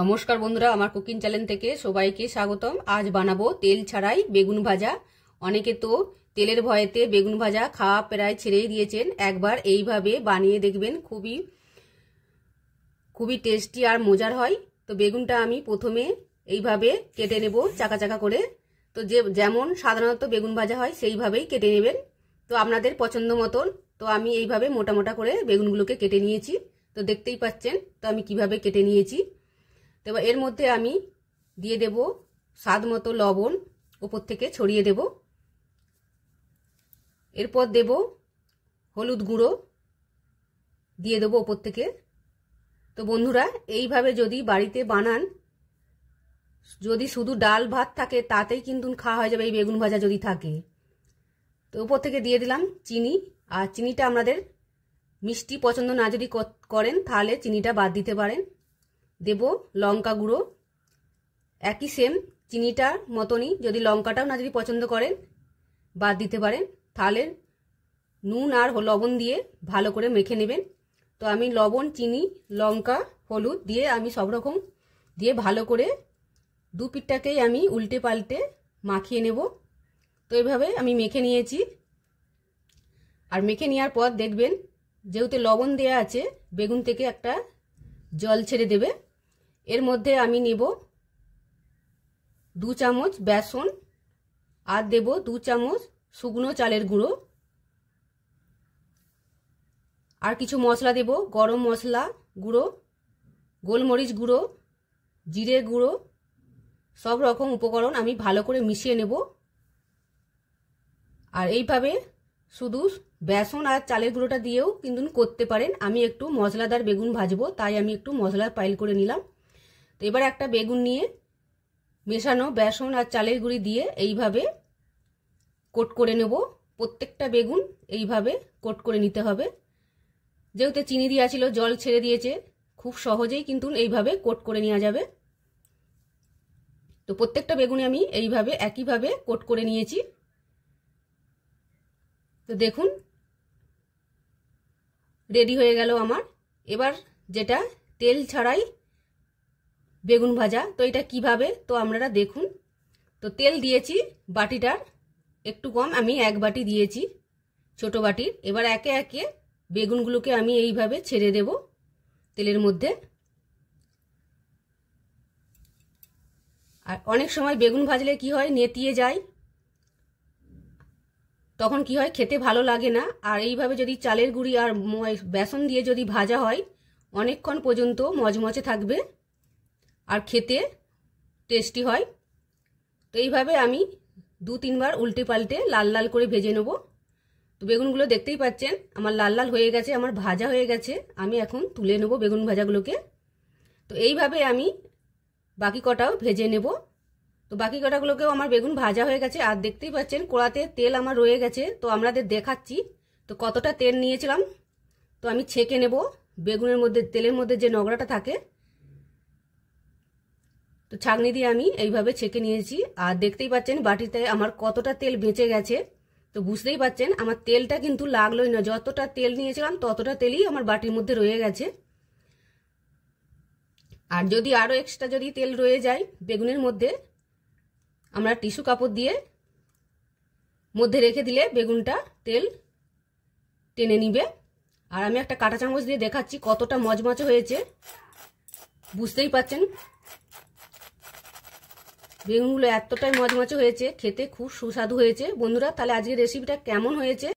নমস্কার বন্ধুরা আমার কুকিং চ্যানেল থেকে সবাইকে স্বাগতম আজ বানাবো তেল ছাড়াই বেগুন ভাজা অনেকে তো তেলের ভয়েতে বেগুন ভাজা খাওয়া প্রায় ছেড়েই দিয়েছেন একবার এইভাবে বানিয়ে দেখবেন খুবই খুবই টেস্টি আর মজার হয় তো বেগুনটা আমি প্রথমে এইভাবে কেটে নেব চাকা চাকা করে তো যে যেমন সাধারণত বেগুন ভাজা হয় সেইভাবেই কেটে নেবেন তো আপনাদের পছন্দ মতন তো আমি এইভাবে মোটা মোটা করে বেগুনগুলোকে কেটে নিয়েছি তো দেখতেই পাচ্ছেন তো আমি কিভাবে কেটে নিয়েছি তো এর মধ্যে আমি দিয়ে দেব স্বাদ মতো লবণ ওপর থেকে ছড়িয়ে দেব এরপর দেব হলুদ গুঁড়ো দিয়ে দেবো উপর থেকে তো বন্ধুরা এইভাবে যদি বাড়িতে বানান যদি শুধু ডাল ভাত থাকে তাতেই কিন্তু খাওয়া হয়ে যাবে এই বেগুন ভাজা যদি থাকে তো উপর থেকে দিয়ে দিলাম চিনি আর চিনিটা আমাদের মিষ্টি পছন্দ না যদি করেন তাহলে চিনিটা বাদ দিতে পারেন দেব লঙ্কা গুঁড়ো একই সেম চিনিটার মতনই যদি লঙ্কাটাও না যদি পছন্দ করেন বাদ দিতে পারেন তাহলে নুন আর লবণ দিয়ে ভালো করে মেখে নেবেন তো আমি লবণ চিনি লঙ্কা হলুদ দিয়ে আমি সব রকম দিয়ে ভালো করে দু পিঠটাকেই আমি উল্টে পাল্টে মাখিয়ে নেব তো এভাবে আমি মেখে নিয়েছি আর মেখে নেওয়ার পর দেখবেন যেহেতু লবণ দেয়া আছে বেগুন থেকে একটা জল ছেড়ে দেবে এর মধ্যে আমি নেব দু চামচ বেসন আর দেব দু চামচ শুকনো চালের গুঁড়ো আর কিছু মশলা দেব গরম মশলা গুঁড়ো গোলমরিচ গুঁড়ো জিরে গুঁড়ো সব রকম উপকরণ আমি ভালো করে মিশিয়ে নেব আর এইভাবে শুধু বেসন আর চালের গুঁড়োটা দিয়েও কিন্তু করতে পারেন আমি একটু মশলাদার বেগুন ভাজবো তাই আমি একটু মশলা পাইল করে নিলাম তো এবার একটা বেগুন নিয়ে মেশানো বেসন আর চালের গুঁড়ি দিয়ে এইভাবে কোট করে নেব প্রত্যেকটা বেগুন এইভাবে কোট করে নিতে হবে যেহেতু চিনি দেওয়া ছিল জল ছেড়ে দিয়েছে খুব সহজেই কিন্তু এইভাবে কোট করে নেওয়া যাবে তো প্রত্যেকটা বেগুনে আমি এইভাবে একইভাবে কোট করে নিয়েছি তো দেখুন রেডি হয়ে গেল আমার এবার যেটা তেল ছাড়াই বেগুন ভাজা তো এটা কিভাবে তো আপনারা দেখুন তো তেল দিয়েছি বাটিটার একটু কম আমি এক বাটি দিয়েছি ছোট বাটির এবার একে একে বেগুনগুলোকে আমি এইভাবে ছেড়ে দেব তেলের মধ্যে আর অনেক সময় বেগুন ভাজলে কি হয় নেতিয়ে যায় তখন কি হয় খেতে ভালো লাগে না আর এইভাবে যদি চালের গুঁড়ি আর বেসন দিয়ে যদি ভাজা হয় অনেকক্ষণ পর্যন্ত মজমচে থাকবে আর খেতে টেস্টি হয় তো এইভাবে আমি দু তিনবার উল্টে পাল্টে লাল লাল করে ভেজে নেব তো বেগুনগুলো দেখতেই পাচ্ছেন আমার লাল লাল হয়ে গেছে আমার ভাজা হয়ে গেছে আমি এখন তুলে নেব বেগুন ভাজাগুলোকে তো এইভাবে আমি বাকি কটাও ভেজে নেব তো বাকি কটাগুলোকেও আমার বেগুন ভাজা হয়ে গেছে আর দেখতেই পাচ্ছেন কোড়াতে তেল আমার রয়ে গেছে তো আমাদের দেখাচ্ছি তো কতটা তেল নিয়েছিলাম তো আমি ছেঁকে নেব বেগুনের মধ্যে তেলের মধ্যে যে নগড়াটা থাকে তো ছাঁকনি দিয়ে আমি এইভাবে ছেঁকে নিয়েছি আর দেখতেই পাচ্ছেন বাটিতে আমার কতটা তেল বেঁচে গেছে তো বুঝতেই পাচ্ছেন আমার তেলটা কিন্তু লাগলোই না যতটা তেল নিয়েছিলাম ততটা তেলই আমার বাটির মধ্যে রয়ে গেছে আর যদি আরও এক্সট্রা যদি তেল রয়ে যায় বেগুনের মধ্যে আমরা টিস্যু কাপড় দিয়ে মধ্যে রেখে দিলে বেগুনটা তেল টেনে নিবে আর আমি একটা কাঁটা চামচ দিয়ে দেখাচ্ছি কতটা মজমচ হয়েছে বুঝতেই পাচ্ছেন বেগুনগুলো এতটাই মজমাচে হয়েছে খেতে খুব সুস্বাদু হয়েছে বন্ধুরা তাহলে আজকে রেসিপিটা কেমন হয়েছে